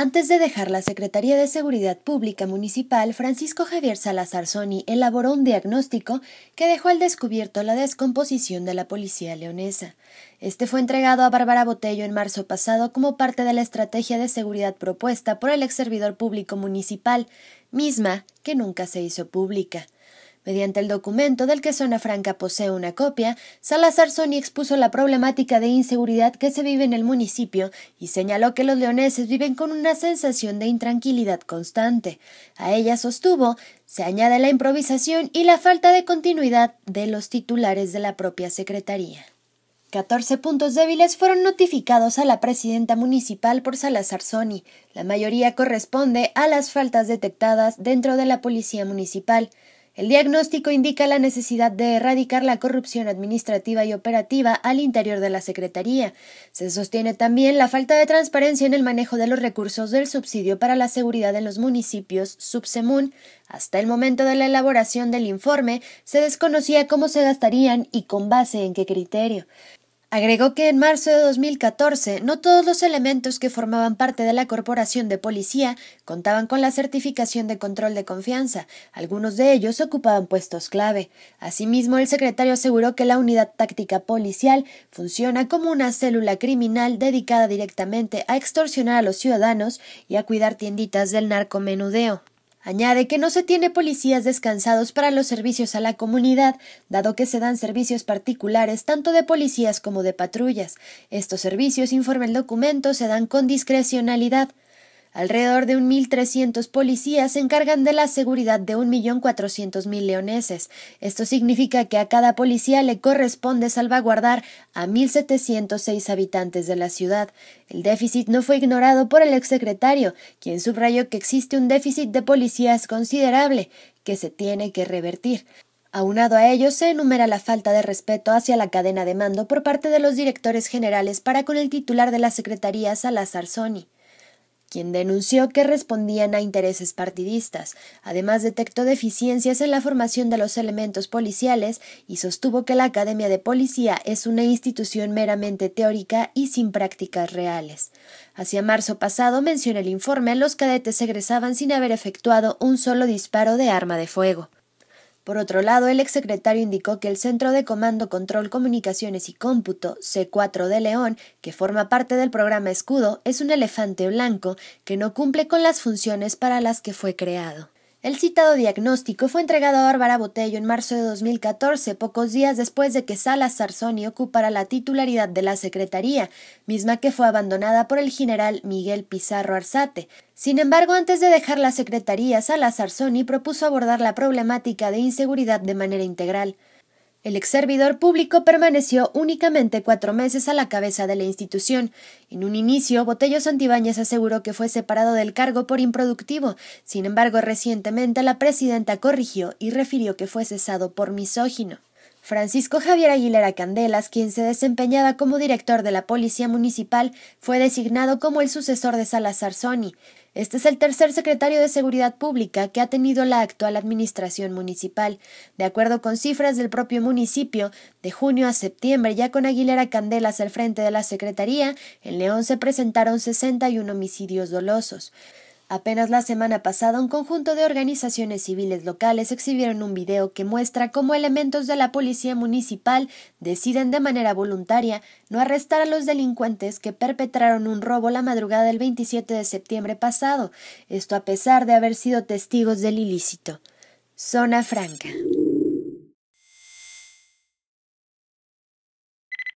Antes de dejar la Secretaría de Seguridad Pública Municipal, Francisco Javier Salazar elaboró un diagnóstico que dejó al descubierto la descomposición de la policía leonesa. Este fue entregado a Bárbara Botello en marzo pasado como parte de la estrategia de seguridad propuesta por el ex servidor público municipal, misma que nunca se hizo pública. Mediante el documento del que Zona Franca posee una copia, Salazar Sony expuso la problemática de inseguridad que se vive en el municipio y señaló que los leoneses viven con una sensación de intranquilidad constante. A ella sostuvo, se añade la improvisación y la falta de continuidad de los titulares de la propia Secretaría. 14 puntos débiles fueron notificados a la presidenta municipal por Salazar Soni. La mayoría corresponde a las faltas detectadas dentro de la policía municipal. El diagnóstico indica la necesidad de erradicar la corrupción administrativa y operativa al interior de la Secretaría. Se sostiene también la falta de transparencia en el manejo de los recursos del subsidio para la seguridad en los municipios Subsemún. Hasta el momento de la elaboración del informe, se desconocía cómo se gastarían y con base en qué criterio. Agregó que en marzo de 2014 no todos los elementos que formaban parte de la Corporación de Policía contaban con la certificación de control de confianza. Algunos de ellos ocupaban puestos clave. Asimismo, el secretario aseguró que la Unidad Táctica Policial funciona como una célula criminal dedicada directamente a extorsionar a los ciudadanos y a cuidar tienditas del narcomenudeo. Añade que no se tiene policías descansados para los servicios a la comunidad, dado que se dan servicios particulares tanto de policías como de patrullas. Estos servicios, informa el documento, se dan con discrecionalidad. Alrededor de 1.300 policías se encargan de la seguridad de 1.400.000 leoneses. Esto significa que a cada policía le corresponde salvaguardar a 1.706 habitantes de la ciudad. El déficit no fue ignorado por el exsecretario, quien subrayó que existe un déficit de policías considerable que se tiene que revertir. Aunado a ello, se enumera la falta de respeto hacia la cadena de mando por parte de los directores generales para con el titular de la Secretaría, Salazar Sony quien denunció que respondían a intereses partidistas. Además, detectó deficiencias en la formación de los elementos policiales y sostuvo que la Academia de Policía es una institución meramente teórica y sin prácticas reales. Hacia marzo pasado, menciona el informe, los cadetes egresaban sin haber efectuado un solo disparo de arma de fuego. Por otro lado, el exsecretario indicó que el Centro de Comando, Control, Comunicaciones y Cómputo, C4 de León, que forma parte del programa Escudo, es un elefante blanco que no cumple con las funciones para las que fue creado. El citado diagnóstico fue entregado a Bárbara Botello en marzo de 2014, pocos días después de que Salas Sarsoni ocupara la titularidad de la Secretaría, misma que fue abandonada por el general Miguel Pizarro Arzate. Sin embargo, antes de dejar la Secretaría, Salas Sarsoni propuso abordar la problemática de inseguridad de manera integral. El ex servidor público permaneció únicamente cuatro meses a la cabeza de la institución. En un inicio, Botello Santibáñez aseguró que fue separado del cargo por improductivo. Sin embargo, recientemente la presidenta corrigió y refirió que fue cesado por misógino. Francisco Javier Aguilera Candelas, quien se desempeñaba como director de la Policía Municipal, fue designado como el sucesor de Salazar Soni. Este es el tercer secretario de Seguridad Pública que ha tenido la actual administración municipal. De acuerdo con cifras del propio municipio, de junio a septiembre, ya con Aguilera Candelas al frente de la Secretaría, en León se presentaron 61 homicidios dolosos. Apenas la semana pasada, un conjunto de organizaciones civiles locales exhibieron un video que muestra cómo elementos de la policía municipal deciden de manera voluntaria no arrestar a los delincuentes que perpetraron un robo la madrugada del 27 de septiembre pasado, esto a pesar de haber sido testigos del ilícito. Zona Franca.